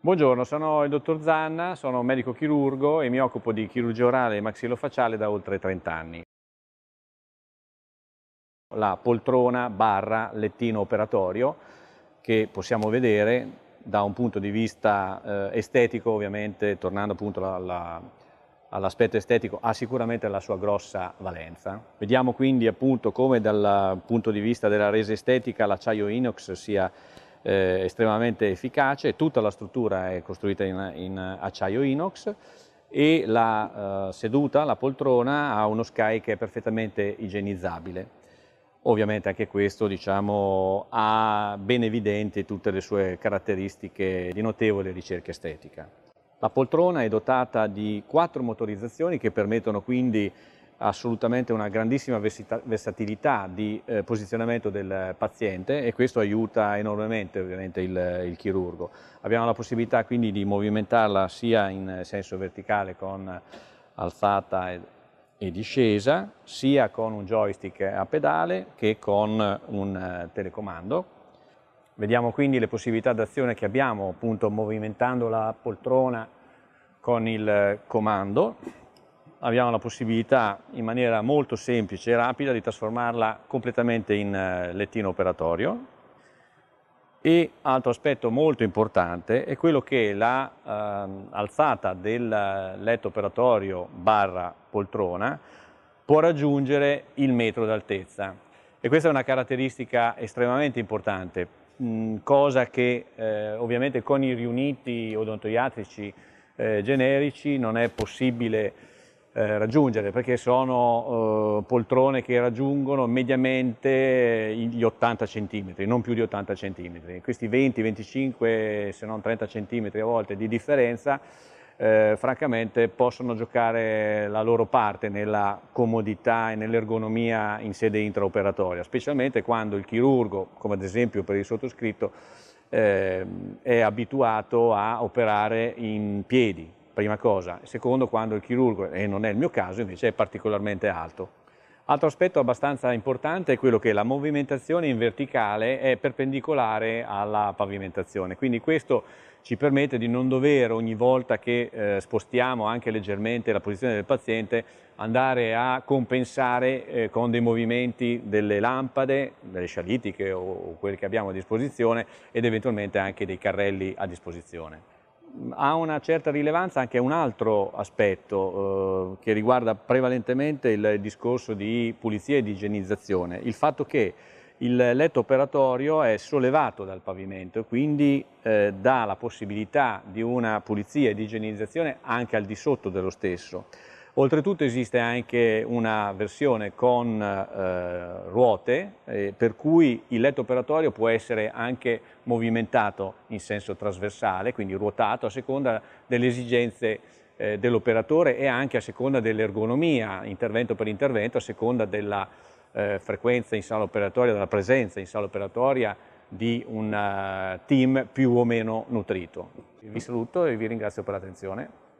Buongiorno, sono il dottor Zanna, sono medico chirurgo e mi occupo di chirurgia orale e maxillofaciale da oltre 30 anni. La poltrona barra lettino operatorio che possiamo vedere da un punto di vista eh, estetico ovviamente, tornando appunto all'aspetto estetico, ha sicuramente la sua grossa valenza. Vediamo quindi appunto come dal punto di vista della resa estetica l'acciaio inox sia eh, estremamente efficace, tutta la struttura è costruita in, in acciaio inox e la eh, seduta, la poltrona, ha uno sky che è perfettamente igienizzabile. Ovviamente anche questo diciamo, ha ben evidenti tutte le sue caratteristiche di notevole ricerca estetica. La poltrona è dotata di quattro motorizzazioni che permettono quindi assolutamente una grandissima versatilità di eh, posizionamento del paziente e questo aiuta enormemente ovviamente il, il, chirurgo. Abbiamo la possibilità quindi di movimentarla sia in senso verticale con alzata e, e discesa, sia con un joystick a pedale che con un uh, telecomando. Vediamo quindi le possibilità d'azione che abbiamo appunto movimentando la poltrona con il comando abbiamo la possibilità in maniera molto semplice e rapida di trasformarla completamente in eh, lettino operatorio e altro aspetto molto importante è quello che la eh, alzata del eh, letto operatorio barra poltrona può raggiungere il metro d'altezza e questa è una caratteristica estremamente importante, mh, cosa che eh, ovviamente con i riuniti odontoiatrici eh, generici non è possibile eh, raggiungere, perché sono eh, poltrone che raggiungono mediamente gli 80 cm, non più di 80 cm. Questi 20, 25, se non 30 cm a volte di differenza, eh, francamente possono giocare la loro parte nella comodità e nell'ergonomia in sede intraoperatoria, specialmente quando il chirurgo, come ad esempio per il sottoscritto, eh, è abituato a operare in piedi, prima cosa. Secondo, quando il chirurgo, e non è il mio caso, invece è particolarmente alto. Altro aspetto abbastanza importante è quello che la movimentazione in verticale è perpendicolare alla pavimentazione, quindi questo ci permette di non dover ogni volta che eh, spostiamo anche leggermente la posizione del paziente andare a compensare eh, con dei movimenti delle lampade, delle scialitiche o, o quelle che abbiamo a disposizione ed eventualmente anche dei carrelli a disposizione ha una certa rilevanza anche un altro aspetto eh, che riguarda prevalentemente il discorso di pulizia e di igienizzazione, il fatto che il letto operatorio è sollevato dal pavimento e quindi eh, dà la possibilità di una pulizia e di igienizzazione anche al di sotto dello stesso. Oltretutto esiste anche una versione con eh, ruote eh, per cui il letto operatorio può essere anche movimentato in senso trasversale, quindi ruotato a seconda delle esigenze eh, dell'operatore e anche a seconda dell'ergonomia, intervento per intervento, a seconda della eh, frequenza in sala operatoria, della presenza in sala operatoria di un eh, team più o meno nutrito. Vi saluto e vi ringrazio per l'attenzione.